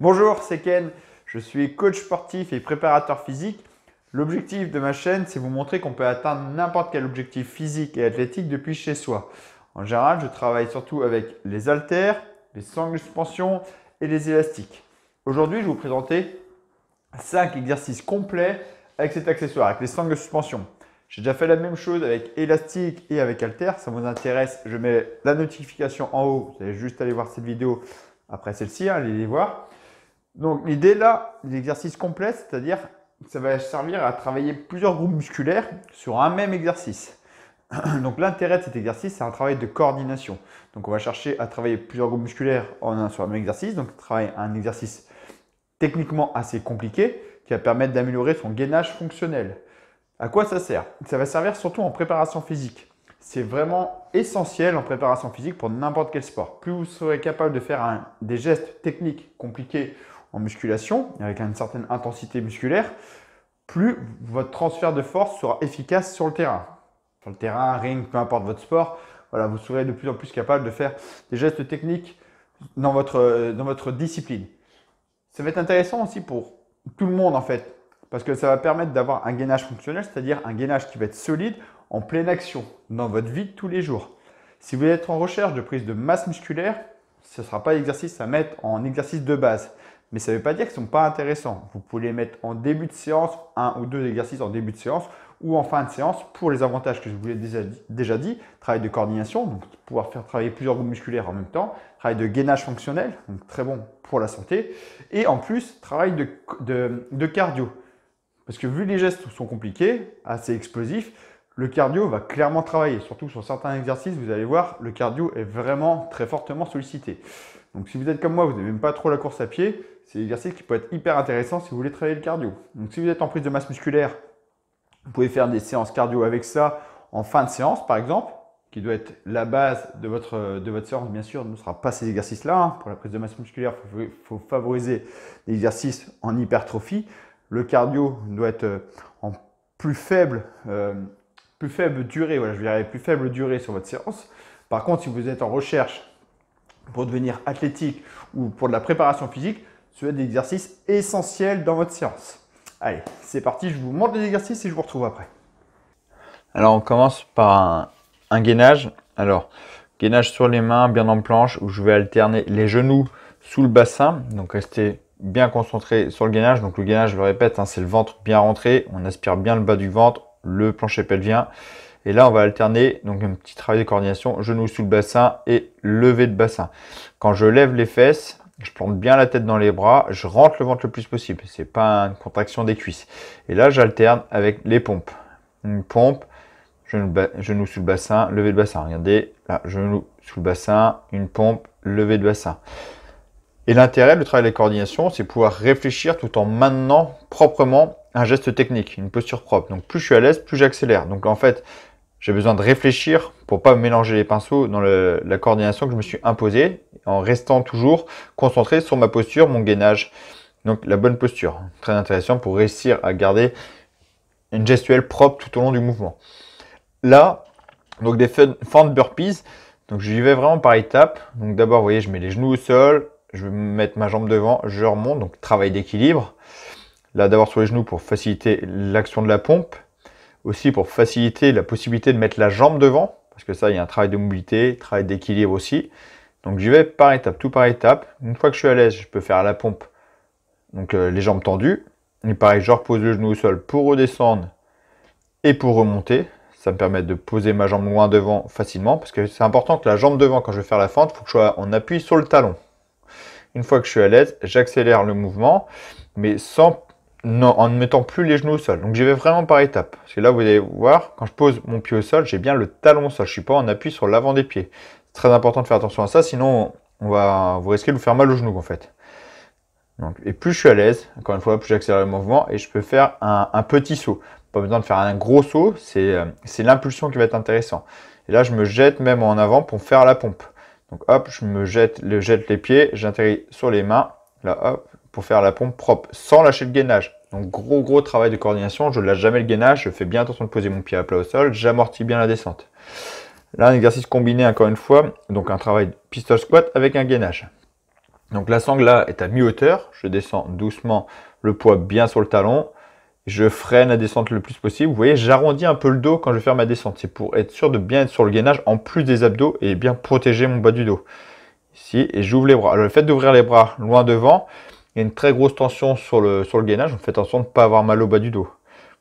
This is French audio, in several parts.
Bonjour, c'est Ken. Je suis coach sportif et préparateur physique. L'objectif de ma chaîne, c'est vous montrer qu'on peut atteindre n'importe quel objectif physique et athlétique depuis chez soi. En général, je travaille surtout avec les haltères, les sangles de suspension et les élastiques. Aujourd'hui, je vais vous présenter 5 exercices complets avec cet accessoire, avec les sangles de suspension. J'ai déjà fait la même chose avec élastique et avec haltères. Ça vous intéresse, je mets la notification en haut. Vous allez juste aller voir cette vidéo après celle-ci, hein, allez les voir. Donc l'idée là, l'exercice complet, c'est-à-dire ça va servir à travailler plusieurs groupes musculaires sur un même exercice. Donc l'intérêt de cet exercice, c'est un travail de coordination. Donc on va chercher à travailler plusieurs groupes musculaires en un sur un même exercice. Donc travailler un exercice techniquement assez compliqué qui va permettre d'améliorer son gainage fonctionnel. À quoi ça sert Ça va servir surtout en préparation physique. C'est vraiment essentiel en préparation physique pour n'importe quel sport. Plus vous serez capable de faire des gestes techniques compliqués en musculation, avec une certaine intensité musculaire, plus votre transfert de force sera efficace sur le terrain. Sur le terrain, ring, peu importe votre sport, voilà, vous serez de plus en plus capable de faire des gestes techniques dans votre, dans votre discipline. Ça va être intéressant aussi pour tout le monde en fait, parce que ça va permettre d'avoir un gainage fonctionnel, c'est-à-dire un gainage qui va être solide en pleine action dans votre vie de tous les jours. Si vous êtes en recherche de prise de masse musculaire, ce sera pas l'exercice à mettre en exercice de base mais ça ne veut pas dire qu'ils ne sont pas intéressants. Vous pouvez les mettre en début de séance, un ou deux exercices en début de séance, ou en fin de séance pour les avantages que je vous l'ai déjà, dit, travail de coordination, donc pouvoir faire travailler plusieurs groupes musculaires en même temps, travail de gainage fonctionnel, donc très bon pour la santé, et en plus travail de, de cardio. Parce que vu les gestes sont compliqués, assez explosifs, le cardio va clairement travailler. Surtout sur certains exercices, vous allez voir, le cardio est vraiment très fortement sollicité. Donc si vous êtes comme moi, vous n'avez même pas trop la course à pied, c'est l'exercice qui peut être hyper intéressant si vous voulez travailler le cardio. Donc si vous êtes en prise de masse musculaire, vous pouvez faire des séances cardio avec ça en fin de séance par exemple, qui doit être la base de votre, de votre séance, bien sûr, ne sera pas ces exercices-là. Hein. Pour la prise de masse musculaire, il faut, favoriser l'exercice en hypertrophie. Le cardio doit être euh, en plus faible euh, plus faible durée, voilà, je dirais plus faible durée sur votre séance. Par contre, si vous êtes en recherche pour devenir athlétique ou pour de la préparation physique, ce sont des exercices essentiels dans votre séance. Allez, c'est parti, je vous montre les exercices et je vous retrouve après. Alors, on commence par un, gainage. Alors, gainage sur les mains, bien en planche, où je vais alterner les genoux sous le bassin. Donc, restez bien concentré sur le gainage. Donc, le gainage, je le répète, hein, c'est le ventre bien rentré. On aspire bien le bas du ventre, le plancher pelvien. Et là, on va alterner donc un petit travail de coordination, genou sous le bassin et levé de bassin. Quand je lève les fesses, je plante bien la tête dans les bras, je rentre le ventre le plus possible. C'est pas une contraction des cuisses. Et là, j'alterne avec les pompes. Une pompe, genou, sous le bassin, lever de bassin. Regardez, là, genou sous le bassin, une pompe, lever de bassin. Et l'intérêt du travail de coordination, c'est pouvoir réfléchir tout en maintenant proprement un geste technique, une posture propre. Donc plus je suis à l'aise, plus j'accélère. Donc en fait, j'ai besoin de réfléchir pour pas mélanger les pinceaux dans la coordination que je me suis imposée en restant toujours concentré sur ma posture, mon gainage. Donc la bonne posture, très intéressant pour réussir à garder une gestuelle propre tout au long du mouvement. Là, donc des fentes burpees, donc j'y vais vraiment par étapes. Donc d'abord, vous voyez, je mets les genoux au sol, je vais mettre ma jambe devant, je remonte, donc travail d'équilibre là d'abord sur les genoux pour faciliter l'action de la pompe, aussi pour faciliter la possibilité de mettre la jambe devant, parce que ça, il y a un travail de mobilité, travail d'équilibre aussi. Donc j'y vais par étape, tout par étape. Une fois que je suis à l'aise, je peux faire la pompe, donc euh, les jambes tendues. Et pareil, je repose le genou au sol pour redescendre et pour remonter. Ça me permet de poser ma jambe loin devant facilement, parce que c'est important que la jambe devant, quand je vais faire la fente, il faut que je sois en appui sur le talon. Une fois que je suis à l'aise, j'accélère le mouvement, mais sans non, en ne mettant plus les genoux au sol. Donc j'y vais vraiment par étapes. Parce que là, vous allez voir, quand je pose mon pied au sol, j'ai bien le talon au sol. Je ne suis pas en appui sur l'avant des pieds. C'est très important de faire attention à ça, sinon on va, vous risquez de vous faire mal aux genoux en fait. et plus je suis à l'aise, encore une fois, plus j'accélère le mouvement et je peux faire un, petit saut. Pas besoin de faire un gros saut, euh, c'est l'impulsion qui va être intéressant. Et là, je me jette même en avant pour faire la pompe. Donc hop, je me jette, le, jette les pieds, j'atterris sur les mains. Là hop, pour faire la pompe propre, sans lâcher le gainage. Donc gros gros travail de coordination, je ne lâche jamais le gainage, je fais bien attention de poser mon pied à plat au sol, j'amortis bien la descente. Là un exercice combiné encore une fois, donc un travail de pistol squat avec un gainage. Donc la sangle là est à mi-hauteur, je descends doucement le poids bien sur le talon, je freine la descente le plus possible. Vous voyez, j'arrondis un peu le dos quand je vais faire ma descente. C'est pour être sûr de bien être sur le gainage en plus des abdos et bien protéger mon bas du dos. Ici, et j'ouvre les bras. le fait d'ouvrir les bras loin devant, il y a une très grosse tension sur le, sur le gainage, donc faites attention de ne pas avoir mal au bas du dos.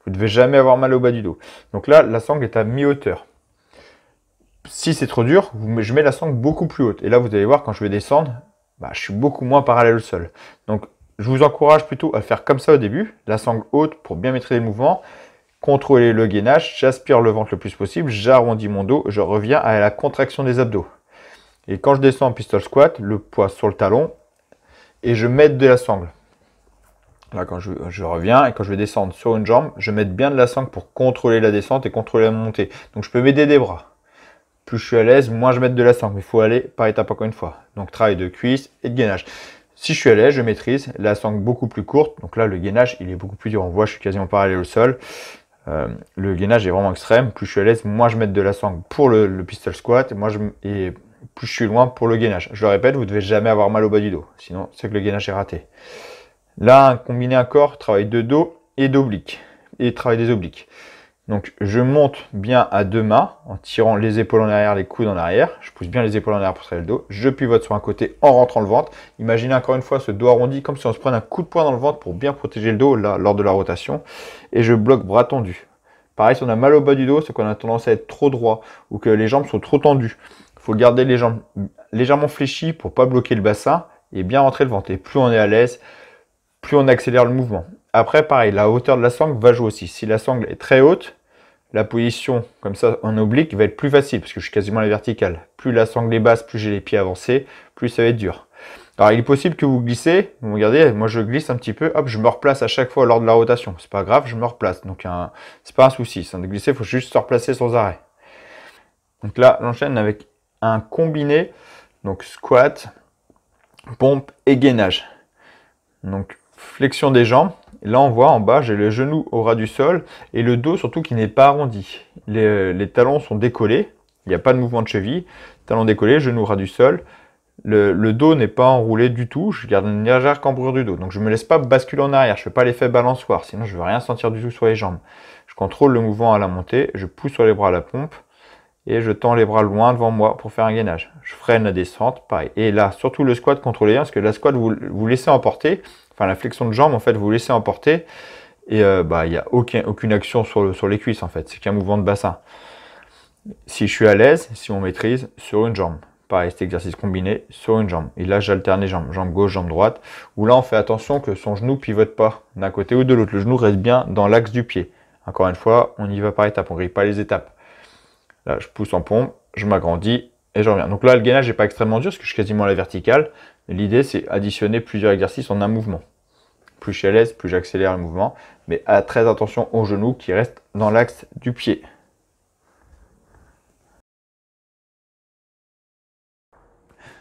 Vous ne devez jamais avoir mal au bas du dos. Donc là, la sangle est à mi-hauteur. Si c'est trop dur, je mets la sangle beaucoup plus haute. Et là, vous allez voir, quand je vais descendre, bah, je suis beaucoup moins parallèle au sol. Donc, je vous encourage plutôt à faire comme ça au début, la sangle haute pour bien maîtriser les mouvements, contrôler le gainage, j'aspire le ventre le plus possible, j'arrondis mon dos, je reviens à la contraction des abdos. Et quand je descends en pistol squat, le poids sur le talon, et je mette de la sangle. Là, quand je, reviens et quand je vais descendre sur une jambe, je mets bien de la sangle pour contrôler la descente et contrôler la montée. Donc, je peux m'aider des bras. Plus je suis à l'aise, moins je mets de la sangle. il faut aller par étapes encore une fois. Donc, travail de cuisse et de gainage. Si je suis à l'aise, je maîtrise. La sangle beaucoup plus courte. Donc là, le gainage, il est beaucoup plus dur. On voit, je suis quasiment parallèle au sol. Euh, le gainage est vraiment extrême. Plus je suis à l'aise, moins je mets de la sangle pour le, pistol squat. Moi, je, plus je suis loin pour le gainage. Je le répète, vous ne devez jamais avoir mal au bas du dos, sinon c'est que le gainage est raté. Là, un, combiner un corps, travail de dos et d'oblique, et travail des obliques. Donc je monte bien à deux mains en tirant les épaules en arrière, les coudes en arrière. Je pousse bien les épaules en arrière pour traiter le dos. Je pivote sur un côté en rentrant le ventre. Imaginez encore une fois ce dos arrondi comme si on se prenait un coup de poing dans le ventre pour bien protéger le dos lors de la rotation. Et je bloque bras tendus. Pareil, si on a mal au bas du dos, c'est qu'on a tendance à être trop droit ou que les jambes sont trop tendues faut garder les jambes légèrement fléchies pour pas bloquer le bassin et bien rentrer le ventre. Et plus on est à l'aise, plus on accélère le mouvement. Après, pareil, la hauteur de la sangle va jouer aussi. Si la sangle est très haute, la position comme ça en oblique va être plus facile parce que je suis quasiment à la verticale. Plus la sangle est basse, plus j'ai les pieds avancés, plus ça va être dur. Alors il est possible que vous glissez, vous regardez, moi je glisse un petit peu, hop, je me replace à chaque fois lors de la rotation. C'est pas grave, je me replace. Donc un... c'est pas un souci. Sans glisser, il faut juste se replacer sans arrêt. Donc là, j'enchaîne avec un combiné, donc squat, pompe et gainage. Donc flexion des jambes. Là, on voit en bas, j'ai le genou au ras du sol et le dos surtout qui n'est pas arrondi. Les, talons sont décollés, il n'y a pas de mouvement de cheville. Talons décollés, genou au ras du sol. Le, dos n'est pas enroulé du tout, je garde une légère cambrure du dos. Donc je ne me laisse pas basculer en arrière, je ne fais pas l'effet balançoire, sinon je ne veux rien sentir du tout sur les jambes. Je contrôle le mouvement à la montée, je pousse sur les bras à la pompe, et je tends les bras loin devant moi pour faire un gainage. Je freine la descente, pareil. Et là, surtout le squat, contrôlé, parce que la squat, vous, vous laissez emporter, enfin la flexion de jambe, en fait, vous laissez emporter, et euh, bah, il n'y a aucune action sur, le, sur les cuisses, en fait, c'est qu'un mouvement de bassin. Si je suis à l'aise, si on maîtrise, sur une jambe. Pareil, cet exercice combiné sur une jambe. Et là, j'alterne les jambes, jambe gauche, jambe droite, Ou là, on fait attention que son genou pivote pas d'un côté ou de l'autre. Le genou reste bien dans l'axe du pied. Encore une fois, on y va par étapes, on ne pas les étapes. Là, je pousse en pompe, je m'agrandis et je reviens. Donc là, le gainage n'est pas extrêmement dur parce que je suis quasiment à la verticale. L'idée, c'est additionner plusieurs exercices en un mouvement. Plus je suis à l'aise, plus j'accélère le mouvement. Mais à très attention au genou qui reste dans l'axe du pied.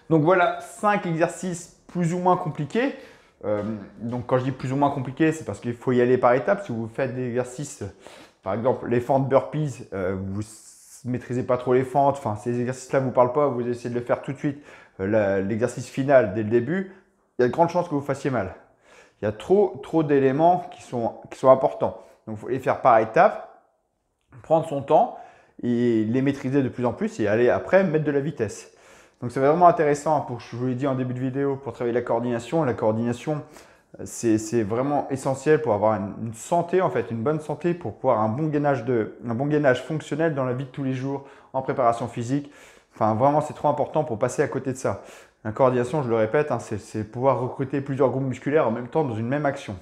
Donc voilà, 5 exercices plus ou moins compliqués. Euh, donc quand je dis plus ou moins compliqué, c'est parce qu'il faut y aller par étapes. Si vous faites des exercices, par exemple les fentes burpees, euh, vous maîtrisez pas trop les fentes, enfin ces exercices-là vous parlent pas, vous essayez de le faire tout de suite, euh, l'exercice final dès le début, il y a de grandes chances que vous fassiez mal. Il y a trop, trop d'éléments qui sont, qui sont importants. Donc il faut les faire par étapes, prendre son temps et les maîtriser de plus en plus et aller après mettre de la vitesse. Donc c'est vraiment intéressant pour, je vous l'ai dit en début de vidéo, pour travailler la coordination. La coordination, c'est vraiment essentiel pour avoir une, santé, en fait, une bonne santé, pour pouvoir un bon, gainage de, un bon gainage fonctionnel dans la vie de tous les jours, en préparation physique. Enfin, vraiment, c'est trop important pour passer à côté de ça. La coordination, je le répète, hein, c'est pouvoir recruter plusieurs groupes musculaires en même temps dans une même action.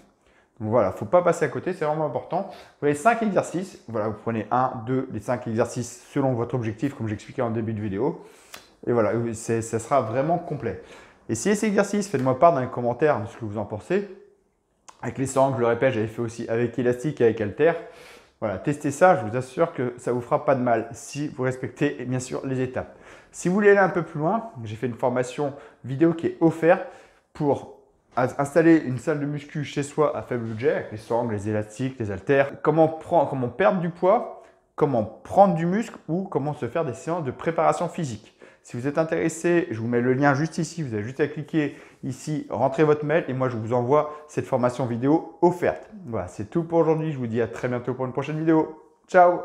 Donc voilà, faut pas passer à côté, c'est vraiment important. Vous avez 5 exercices, voilà, vous prenez 1, 2, les cinq exercices selon votre objectif, comme j'expliquais en début de vidéo. Et voilà, ça sera vraiment complet. Et si cet exercice, faites-moi part dans les commentaires de ce que vous en pensez. Avec les sangles, je le répète, j'avais fait aussi avec élastique et avec alter. Voilà, testez ça, je vous assure que ça ne vous fera pas de mal si vous respectez bien sûr les étapes. Si vous voulez aller un peu plus loin, j'ai fait une formation vidéo qui est offerte pour installer une salle de muscu chez soi à faible budget, avec les sangles, les élastiques, les haltères, comment, prendre, comment perdre du poids, comment prendre du muscle ou comment se faire des séances de préparation physique. Si vous êtes intéressé, je vous mets le lien juste ici. Vous avez juste à cliquer ici, rentrer votre mail et moi je vous envoie cette formation vidéo offerte. Voilà, c'est tout pour aujourd'hui. Je vous dis à très bientôt pour une prochaine vidéo. Ciao